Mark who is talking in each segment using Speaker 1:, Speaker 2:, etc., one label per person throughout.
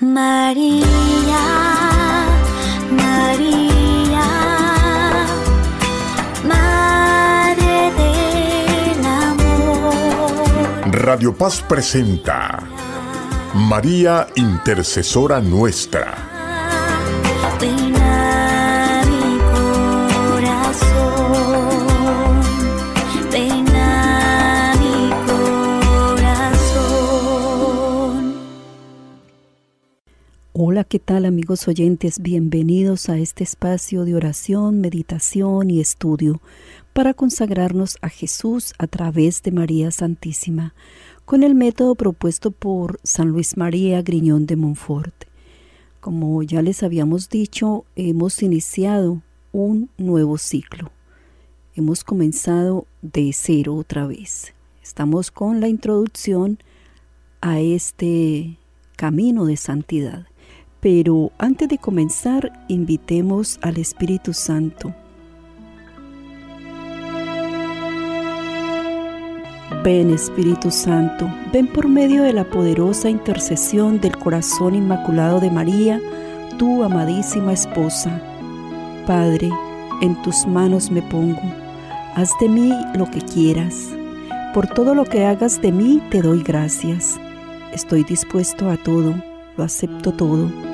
Speaker 1: María, María, Madre del Amor. Radio Paz presenta María Intercesora Nuestra Hola, ¿qué tal amigos oyentes? Bienvenidos a este espacio de oración, meditación y estudio para consagrarnos a Jesús a través de María Santísima, con el método propuesto por San Luis María Griñón de Monforte Como ya les habíamos dicho, hemos iniciado un nuevo ciclo. Hemos comenzado de cero otra vez. Estamos con la introducción a este camino de santidad pero antes de comenzar, invitemos al Espíritu Santo. Ven Espíritu Santo, ven por medio de la poderosa intercesión del corazón inmaculado de María, tu amadísima esposa. Padre, en tus manos me pongo, haz de mí lo que quieras. Por todo lo que hagas de mí te doy gracias. Estoy dispuesto a todo, lo acepto todo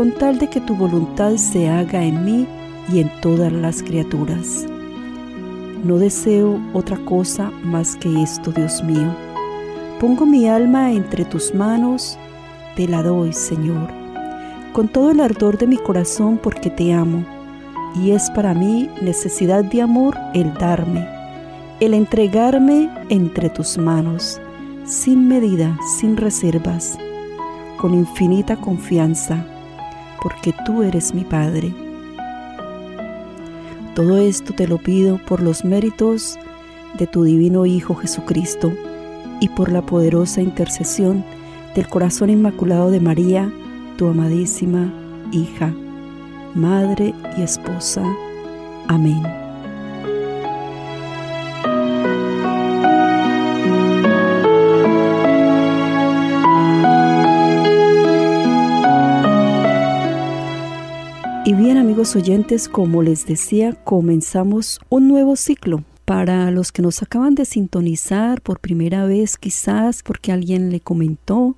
Speaker 1: con tal de que tu voluntad se haga en mí y en todas las criaturas. No deseo otra cosa más que esto, Dios mío. Pongo mi alma entre tus manos, te la doy, Señor, con todo el ardor de mi corazón porque te amo, y es para mí necesidad de amor el darme, el entregarme entre tus manos, sin medida, sin reservas, con infinita confianza porque tú eres mi Padre. Todo esto te lo pido por los méritos de tu Divino Hijo Jesucristo y por la poderosa intercesión del corazón inmaculado de María, tu amadísima hija, madre y esposa. Amén. oyentes, como les decía, comenzamos un nuevo ciclo. Para los que nos acaban de sintonizar por primera vez, quizás porque alguien le comentó,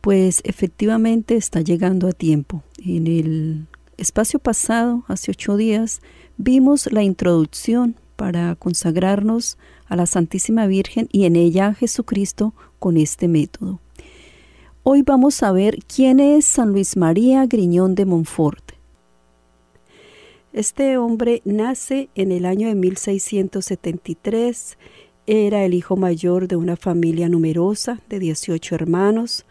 Speaker 1: pues efectivamente está llegando a tiempo. En el espacio pasado, hace ocho días, vimos la introducción para consagrarnos a la Santísima Virgen y en ella a Jesucristo con este método. Hoy vamos a ver quién es San Luis María Griñón de Montfort. Este hombre nace en el año de 1673, era el hijo mayor de una familia numerosa de 18 hermanos,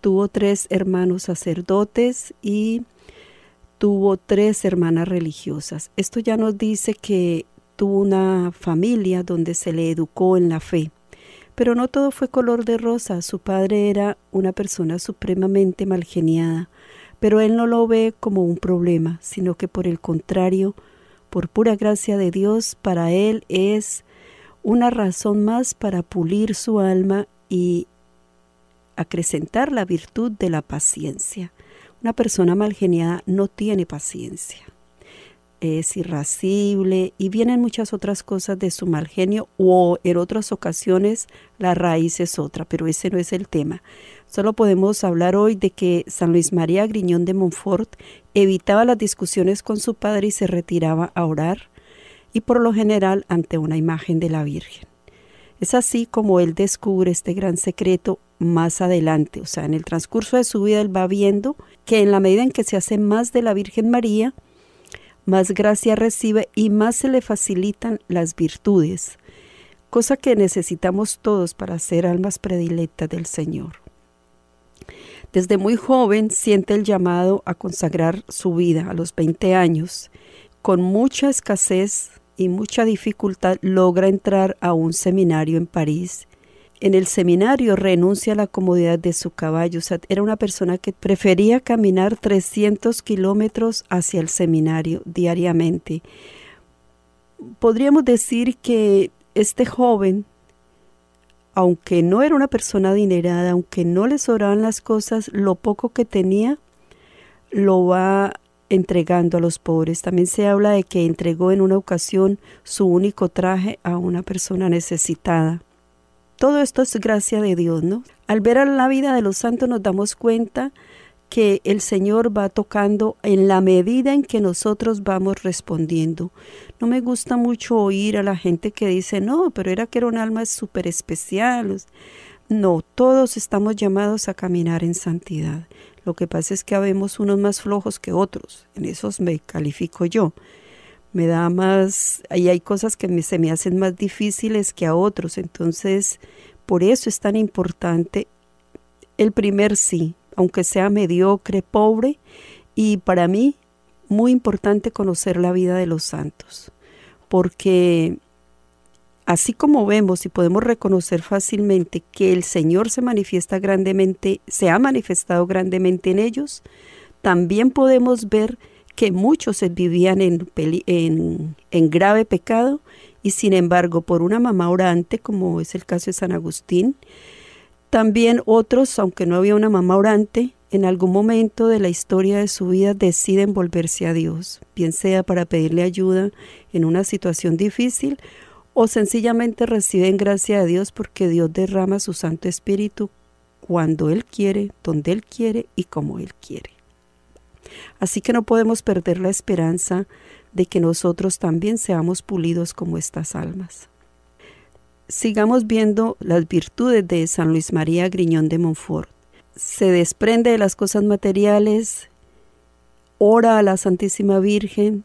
Speaker 1: tuvo tres hermanos sacerdotes y tuvo tres hermanas religiosas. Esto ya nos dice que tuvo una familia donde se le educó en la fe. Pero no todo fue color de rosa. Su padre era una persona supremamente malgeniada pero él no lo ve como un problema, sino que por el contrario, por pura gracia de Dios, para él es una razón más para pulir su alma y acrecentar la virtud de la paciencia. Una persona malgeniada no tiene paciencia es irascible y vienen muchas otras cosas de su mal genio o en otras ocasiones la raíz es otra, pero ese no es el tema. Solo podemos hablar hoy de que San Luis María Griñón de Montfort evitaba las discusiones con su padre y se retiraba a orar y por lo general ante una imagen de la Virgen. Es así como él descubre este gran secreto más adelante, o sea, en el transcurso de su vida él va viendo que en la medida en que se hace más de la Virgen María, más gracia recibe y más se le facilitan las virtudes, cosa que necesitamos todos para ser almas predilectas del Señor. Desde muy joven siente el llamado a consagrar su vida a los 20 años. Con mucha escasez y mucha dificultad logra entrar a un seminario en París en el seminario renuncia a la comodidad de su caballo. era una persona que prefería caminar 300 kilómetros hacia el seminario diariamente. Podríamos decir que este joven, aunque no era una persona adinerada, aunque no le sobraban las cosas, lo poco que tenía lo va entregando a los pobres. También se habla de que entregó en una ocasión su único traje a una persona necesitada. Todo esto es gracia de Dios, ¿no? Al ver a la vida de los santos nos damos cuenta que el Señor va tocando en la medida en que nosotros vamos respondiendo. No me gusta mucho oír a la gente que dice, no, pero era que era un alma súper especial. No, todos estamos llamados a caminar en santidad. Lo que pasa es que habemos unos más flojos que otros, en esos me califico yo me da más, ahí hay cosas que se me hacen más difíciles que a otros, entonces por eso es tan importante el primer sí, aunque sea mediocre, pobre, y para mí muy importante conocer la vida de los santos, porque así como vemos y podemos reconocer fácilmente que el Señor se manifiesta grandemente, se ha manifestado grandemente en ellos, también podemos ver que muchos vivían en, grave pecado y sin embargo por una mamá orante, como es el caso de San Agustín, también otros, aunque no había una mamá orante, en algún momento de la historia de su vida deciden volverse a Dios, bien sea para pedirle ayuda en una situación difícil o sencillamente reciben gracia de Dios porque Dios derrama su Santo Espíritu cuando Él quiere, donde Él quiere y como Él quiere. Así que no podemos perder la esperanza de que nosotros también seamos pulidos como estas almas. Sigamos viendo las virtudes de San Luis María Griñón de Montfort. Se desprende de las cosas materiales, ora a la Santísima Virgen,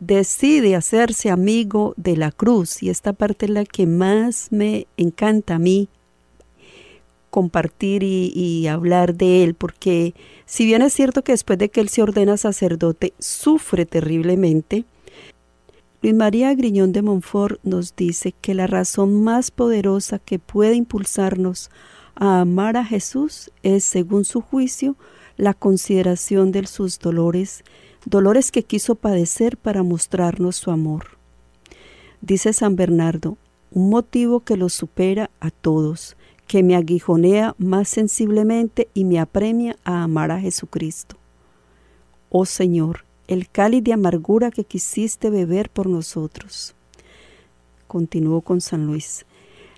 Speaker 1: decide hacerse amigo de la cruz y esta parte es la que más me encanta a mí compartir y, hablar de él, porque si bien es cierto que después de que él se ordena sacerdote sufre terriblemente, Luis María Griñón de Montfort nos dice que la razón más poderosa que puede impulsarnos a amar a Jesús es, según su juicio, la consideración de sus dolores, dolores que quiso padecer para mostrarnos su amor. Dice San Bernardo, un motivo que lo supera a todos, que me aguijonea más sensiblemente y me apremia a amar a Jesucristo. Oh Señor, el cáliz de amargura que quisiste beber por nosotros. Continuó con San Luis.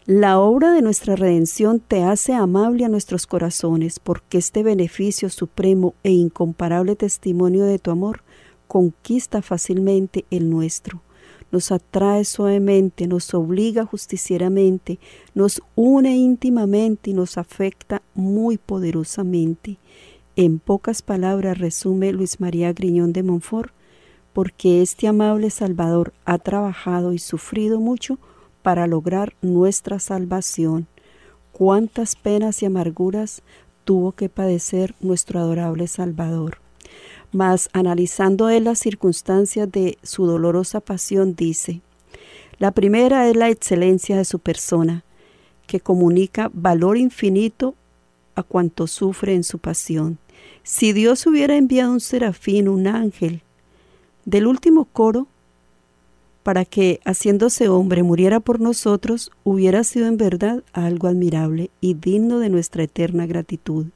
Speaker 1: La obra de nuestra redención te hace amable a nuestros corazones, porque este beneficio supremo e incomparable testimonio de tu amor conquista fácilmente el nuestro nos atrae suavemente, nos obliga justicieramente, nos une íntimamente y nos afecta muy poderosamente. En pocas palabras resume Luis María Griñón de Montfort, porque este amable Salvador ha trabajado y sufrido mucho para lograr nuestra salvación. Cuántas penas y amarguras tuvo que padecer nuestro adorable Salvador. Mas analizando él las circunstancias de su dolorosa pasión, dice, la primera es la excelencia de su persona, que comunica valor infinito a cuanto sufre en su pasión. Si Dios hubiera enviado un serafín, un ángel, del último coro, para que, haciéndose hombre, muriera por nosotros, hubiera sido en verdad algo admirable y digno de nuestra eterna gratitud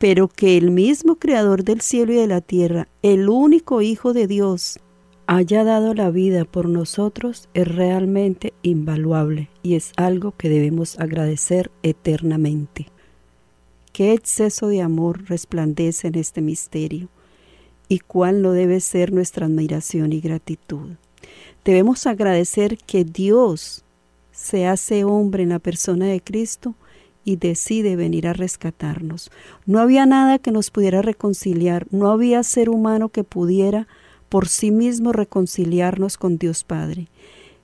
Speaker 1: pero que el mismo Creador del cielo y de la tierra, el único Hijo de Dios, haya dado la vida por nosotros es realmente invaluable y es algo que debemos agradecer eternamente. Qué exceso de amor resplandece en este misterio y cuál no debe ser nuestra admiración y gratitud. Debemos agradecer que Dios se hace hombre en la persona de Cristo y decide venir a rescatarnos. No había nada que nos pudiera reconciliar, no había ser humano que pudiera por sí mismo reconciliarnos con Dios Padre.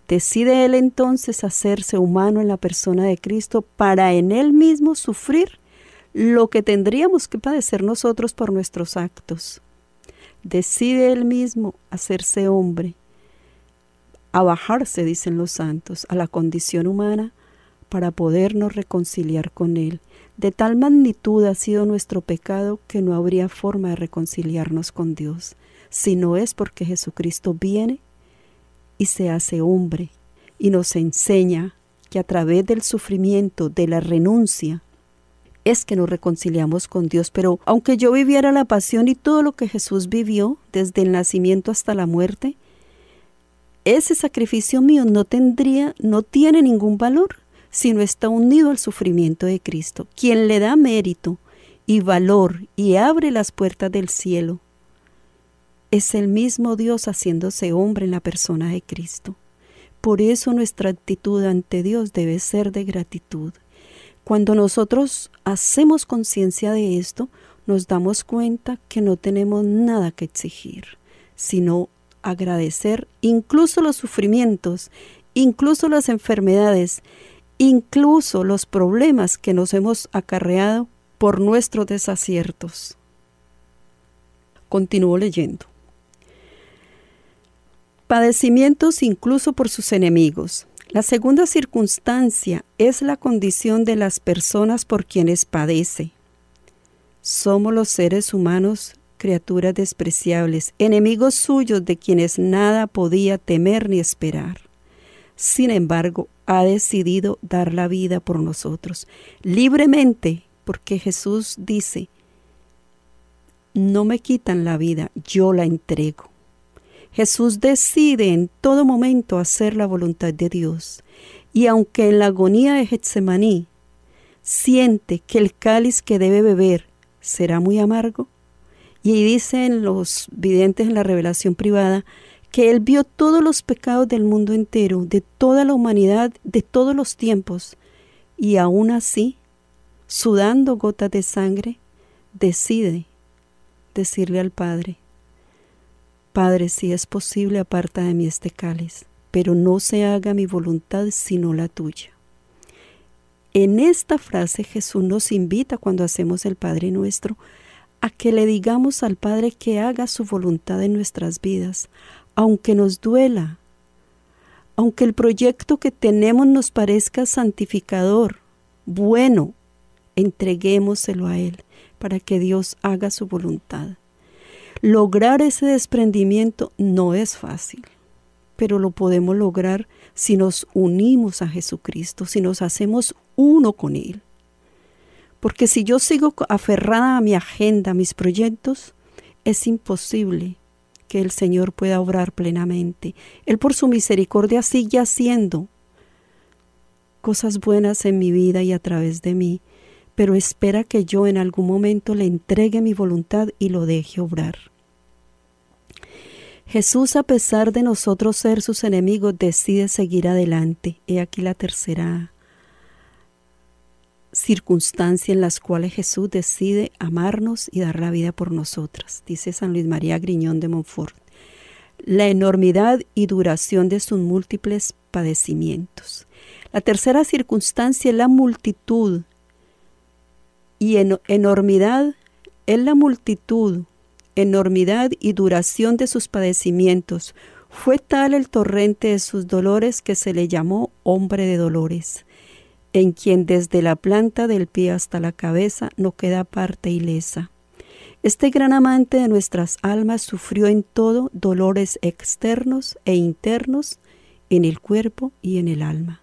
Speaker 1: Decide Él entonces hacerse humano en la persona de Cristo para en Él mismo sufrir lo que tendríamos que padecer nosotros por nuestros actos. Decide Él mismo hacerse hombre, a bajarse, dicen los santos, a la condición humana para podernos reconciliar con Él. De tal magnitud ha sido nuestro pecado que no habría forma de reconciliarnos con Dios, si no es porque Jesucristo viene y se hace hombre y nos enseña que a través del sufrimiento, de la renuncia, es que nos reconciliamos con Dios. Pero aunque yo viviera la pasión y todo lo que Jesús vivió, desde el nacimiento hasta la muerte, ese sacrificio mío no tendría, no tiene ningún valor sino está unido al sufrimiento de Cristo, quien le da mérito y valor y abre las puertas del cielo. Es el mismo Dios haciéndose hombre en la persona de Cristo. Por eso nuestra actitud ante Dios debe ser de gratitud. Cuando nosotros hacemos conciencia de esto, nos damos cuenta que no tenemos nada que exigir, sino agradecer incluso los sufrimientos, incluso las enfermedades, incluso los problemas que nos hemos acarreado por nuestros desaciertos. Continúo leyendo. Padecimientos incluso por sus enemigos. La segunda circunstancia es la condición de las personas por quienes padece. Somos los seres humanos criaturas despreciables, enemigos suyos de quienes nada podía temer ni esperar. Sin embargo, ha decidido dar la vida por nosotros libremente, porque Jesús dice, no me quitan la vida, yo la entrego. Jesús decide en todo momento hacer la voluntad de Dios, y aunque en la agonía de Getsemaní siente que el cáliz que debe beber será muy amargo, y dicen los videntes en la revelación privada que Él vio todos los pecados del mundo entero, de toda la humanidad, de todos los tiempos, y aún así, sudando gotas de sangre, decide decirle al Padre, Padre, si es posible, aparta de mí este cáliz, pero no se haga mi voluntad sino la tuya. En esta frase Jesús nos invita cuando hacemos el Padre nuestro a que le digamos al Padre que haga su voluntad en nuestras vidas, aunque nos duela, aunque el proyecto que tenemos nos parezca santificador, bueno, entreguémoselo a Él para que Dios haga su voluntad. Lograr ese desprendimiento no es fácil, pero lo podemos lograr si nos unimos a Jesucristo, si nos hacemos uno con Él. Porque si yo sigo aferrada a mi agenda, a mis proyectos, es imposible que el Señor pueda obrar plenamente. Él por su misericordia sigue haciendo cosas buenas en mi vida y a través de mí, pero espera que yo en algún momento le entregue mi voluntad y lo deje obrar. Jesús, a pesar de nosotros ser sus enemigos, decide seguir adelante. He aquí la tercera circunstancia en las cuales Jesús decide amarnos y dar la vida por nosotras, dice San Luis María Griñón de Montfort. La enormidad y duración de sus múltiples padecimientos. La tercera circunstancia es la multitud y en enormidad es la multitud, enormidad y duración de sus padecimientos. Fue tal el torrente de sus dolores que se le llamó hombre de dolores en quien desde la planta del pie hasta la cabeza no queda parte ilesa. Este gran amante de nuestras almas sufrió en todo dolores externos e internos en el cuerpo y en el alma.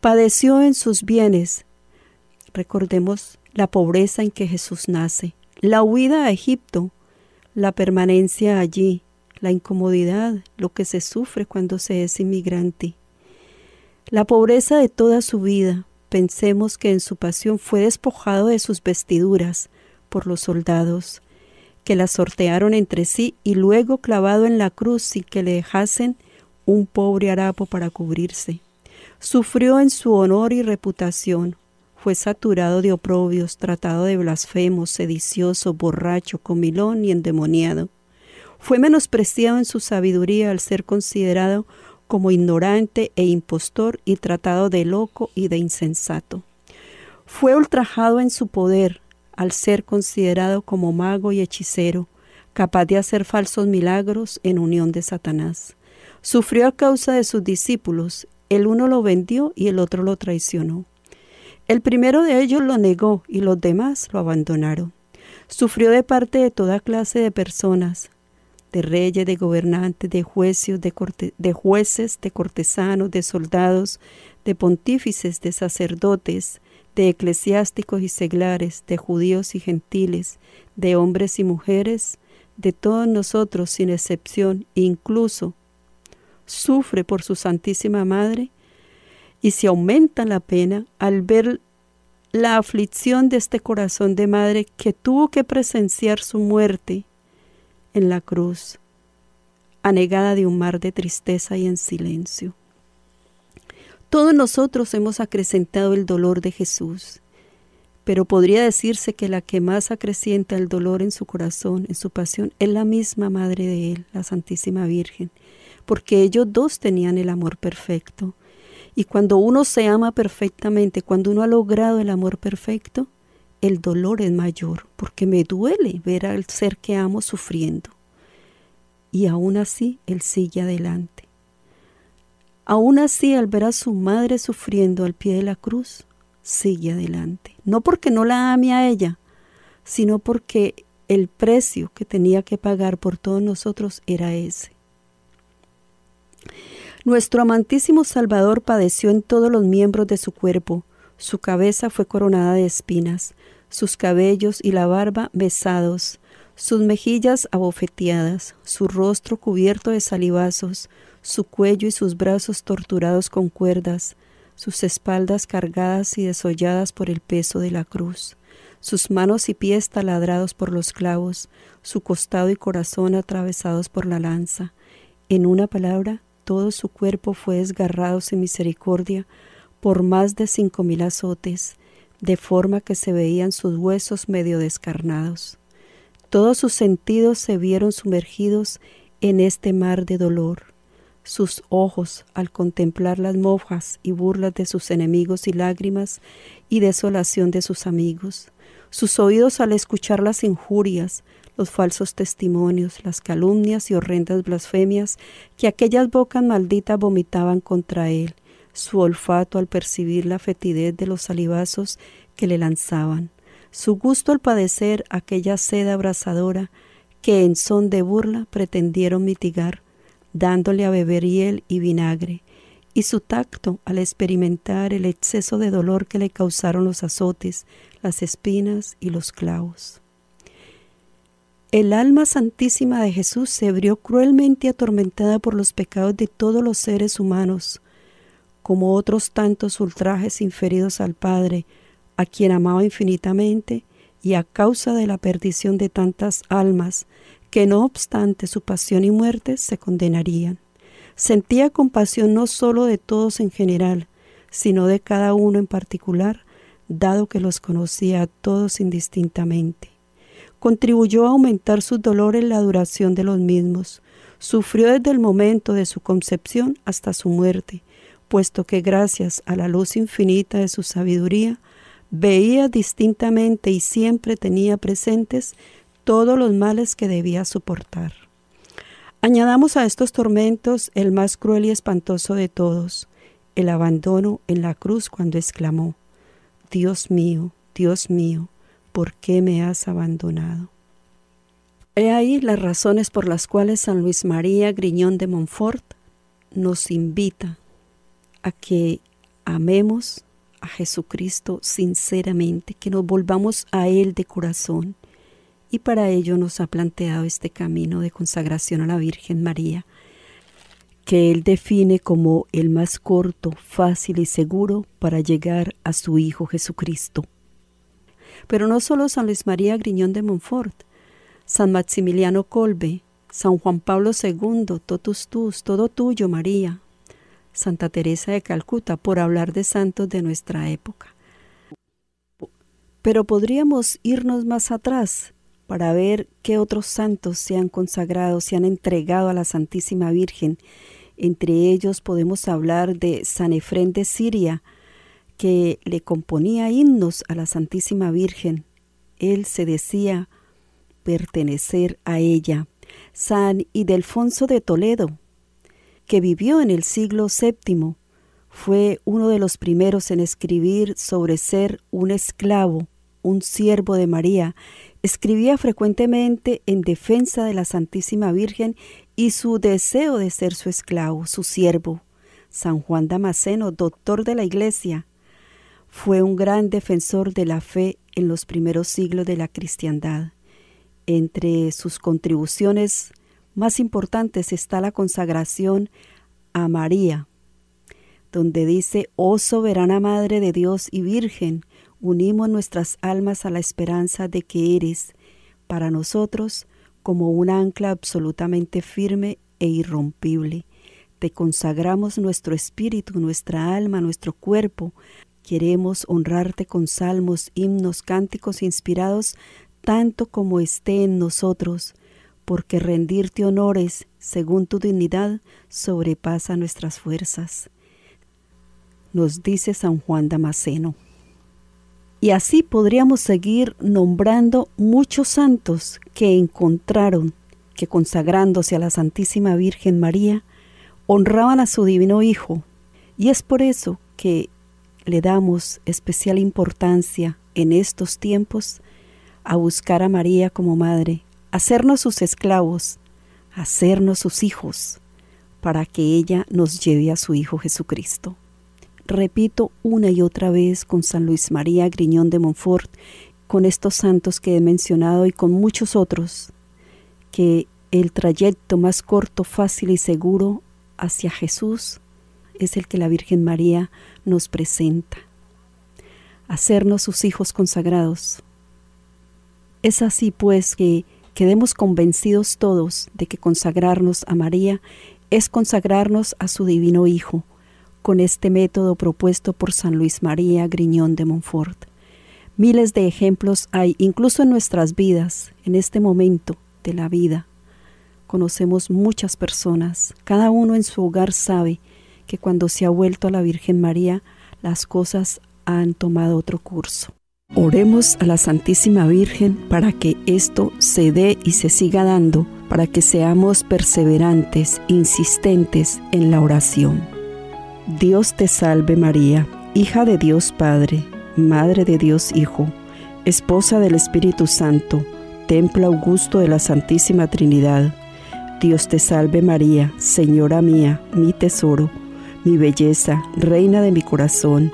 Speaker 1: Padeció en sus bienes, recordemos la pobreza en que Jesús nace, la huida a Egipto, la permanencia allí, la incomodidad, lo que se sufre cuando se es inmigrante la pobreza de toda su vida. Pensemos que en su pasión fue despojado de sus vestiduras por los soldados, que la sortearon entre sí y luego clavado en la cruz sin que le dejasen un pobre harapo para cubrirse. Sufrió en su honor y reputación, fue saturado de oprobios, tratado de blasfemo, sedicioso, borracho, comilón y endemoniado. Fue menospreciado en su sabiduría al ser considerado como ignorante e impostor y tratado de loco y de insensato. Fue ultrajado en su poder al ser considerado como mago y hechicero, capaz de hacer falsos milagros en unión de Satanás. Sufrió a causa de sus discípulos, el uno lo vendió y el otro lo traicionó. El primero de ellos lo negó y los demás lo abandonaron. Sufrió de parte de toda clase de personas, de reyes, de gobernantes, de jueces, de, jueces, de cortesanos, de soldados, de pontífices, de sacerdotes, de eclesiásticos y seglares, de judíos y gentiles, de hombres y mujeres, de todos nosotros sin excepción, incluso sufre por su Santísima Madre, y se aumenta la pena al ver la aflicción de este corazón de madre que tuvo que presenciar su muerte en la cruz, anegada de un mar de tristeza y en silencio. Todos nosotros hemos acrecentado el dolor de Jesús, pero podría decirse que la que más acrecienta el dolor en su corazón, en su pasión, es la misma Madre de Él, la Santísima Virgen, porque ellos dos tenían el amor perfecto. Y cuando uno se ama perfectamente, cuando uno ha logrado el amor perfecto, el dolor es mayor porque me duele ver al ser que amo sufriendo. Y aún así él sigue adelante. Aún así al ver a su madre sufriendo al pie de la cruz, sigue adelante. No porque no la ame a ella, sino porque el precio que tenía que pagar por todos nosotros era ese. Nuestro amantísimo Salvador padeció en todos los miembros de su cuerpo, su cabeza fue coronada de espinas, sus cabellos y la barba besados, sus mejillas abofeteadas, su rostro cubierto de salivazos, su cuello y sus brazos torturados con cuerdas, sus espaldas cargadas y desolladas por el peso de la cruz, sus manos y pies taladrados por los clavos, su costado y corazón atravesados por la lanza. En una palabra, todo su cuerpo fue desgarrado sin misericordia por más de cinco mil azotes, de forma que se veían sus huesos medio descarnados. Todos sus sentidos se vieron sumergidos en este mar de dolor. Sus ojos, al contemplar las mojas y burlas de sus enemigos y lágrimas y desolación de sus amigos, sus oídos al escuchar las injurias, los falsos testimonios, las calumnias y horrendas blasfemias que aquellas bocas malditas vomitaban contra él, su olfato al percibir la fetidez de los salivazos que le lanzaban, su gusto al padecer aquella seda abrasadora que en son de burla pretendieron mitigar, dándole a beber hiel y vinagre, y su tacto al experimentar el exceso de dolor que le causaron los azotes, las espinas y los clavos. El alma santísima de Jesús se abrió cruelmente atormentada por los pecados de todos los seres humanos, como otros tantos ultrajes inferidos al Padre, a quien amaba infinitamente, y a causa de la perdición de tantas almas, que no obstante su pasión y muerte se condenarían. Sentía compasión no sólo de todos en general, sino de cada uno en particular, dado que los conocía a todos indistintamente. Contribuyó a aumentar sus dolores la duración de los mismos. Sufrió desde el momento de su concepción hasta su muerte, puesto que gracias a la luz infinita de su sabiduría, veía distintamente y siempre tenía presentes todos los males que debía soportar. Añadamos a estos tormentos el más cruel y espantoso de todos, el abandono en la cruz cuando exclamó, Dios mío, Dios mío, ¿por qué me has abandonado? He ahí las razones por las cuales San Luis María Griñón de Montfort nos invita que amemos a Jesucristo sinceramente, que nos volvamos a Él de corazón. Y para ello nos ha planteado este camino de consagración a la Virgen María, que Él define como el más corto, fácil y seguro para llegar a su Hijo Jesucristo. Pero no solo San Luis María Griñón de Montfort, San Maximiliano Colbe, San Juan Pablo II, todos tus, todo tuyo, María, Santa Teresa de Calcuta, por hablar de santos de nuestra época. Pero podríamos irnos más atrás para ver qué otros santos se han consagrado, se han entregado a la Santísima Virgen. Entre ellos podemos hablar de San Efrén de Siria, que le componía himnos a la Santísima Virgen. Él se decía pertenecer a ella. San Idelfonso de Toledo, que vivió en el siglo VII, fue uno de los primeros en escribir sobre ser un esclavo, un siervo de María. Escribía frecuentemente en defensa de la Santísima Virgen y su deseo de ser su esclavo, su siervo. San Juan Damasceno, doctor de la Iglesia, fue un gran defensor de la fe en los primeros siglos de la cristiandad. Entre sus contribuciones más importante está la consagración a María, donde dice, oh soberana Madre de Dios y Virgen, unimos nuestras almas a la esperanza de que eres para nosotros como un ancla absolutamente firme e irrompible. Te consagramos nuestro espíritu, nuestra alma, nuestro cuerpo. Queremos honrarte con salmos, himnos, cánticos inspirados, tanto como esté en nosotros porque rendirte honores según tu dignidad sobrepasa nuestras fuerzas. Nos dice San Juan Damasceno. Y así podríamos seguir nombrando muchos santos que encontraron que consagrándose a la Santísima Virgen María, honraban a su Divino Hijo. Y es por eso que le damos especial importancia en estos tiempos a buscar a María como Madre hacernos sus esclavos, hacernos sus hijos, para que ella nos lleve a su Hijo Jesucristo. Repito una y otra vez con San Luis María Griñón de Montfort, con estos santos que he mencionado y con muchos otros, que el trayecto más corto, fácil y seguro hacia Jesús es el que la Virgen María nos presenta. Hacernos sus hijos consagrados. Es así pues que Quedemos convencidos todos de que consagrarnos a María es consagrarnos a su Divino Hijo, con este método propuesto por San Luis María Griñón de Montfort. Miles de ejemplos hay, incluso en nuestras vidas, en este momento de la vida. Conocemos muchas personas, cada uno en su hogar sabe que cuando se ha vuelto a la Virgen María, las cosas han tomado otro curso. Oremos a la Santísima Virgen para que esto se dé y se siga dando, para que seamos perseverantes, insistentes en la oración. Dios te salve María, hija de Dios Padre, Madre de Dios Hijo, Esposa del Espíritu Santo, Templo Augusto de la Santísima Trinidad. Dios te salve María, Señora mía, mi tesoro, mi belleza, Reina de mi corazón,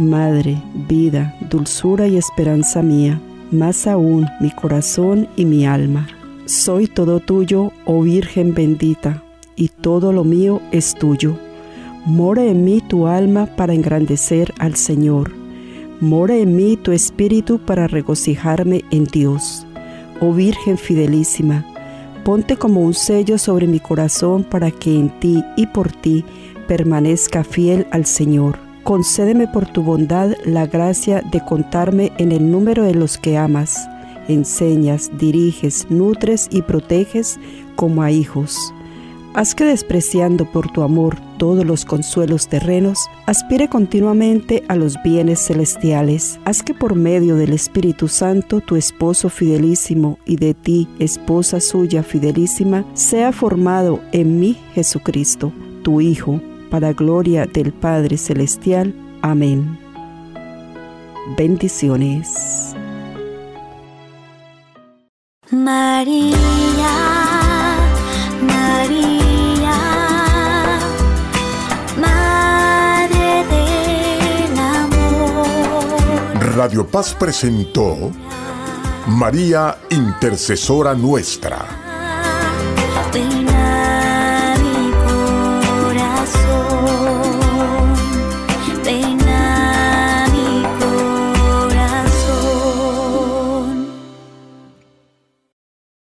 Speaker 1: Madre, vida, dulzura y esperanza mía, más aún mi corazón y mi alma. Soy todo tuyo, oh Virgen bendita, y todo lo mío es tuyo. Mora en mí tu alma para engrandecer al Señor. Mora en mí tu espíritu para regocijarme en Dios. Oh Virgen fidelísima, ponte como un sello sobre mi corazón para que en ti y por ti permanezca fiel al Señor concédeme por tu bondad la gracia de contarme en el número de los que amas, enseñas, diriges, nutres y proteges como a hijos. Haz que despreciando por tu amor todos los consuelos terrenos, aspire continuamente a los bienes celestiales. Haz que por medio del Espíritu Santo, tu esposo fidelísimo y de ti, esposa suya fidelísima, sea formado en mí Jesucristo, tu Hijo para gloria del Padre Celestial. Amén. Bendiciones. María. María, Madre del amor. Radio Paz presentó María Intercesora Nuestra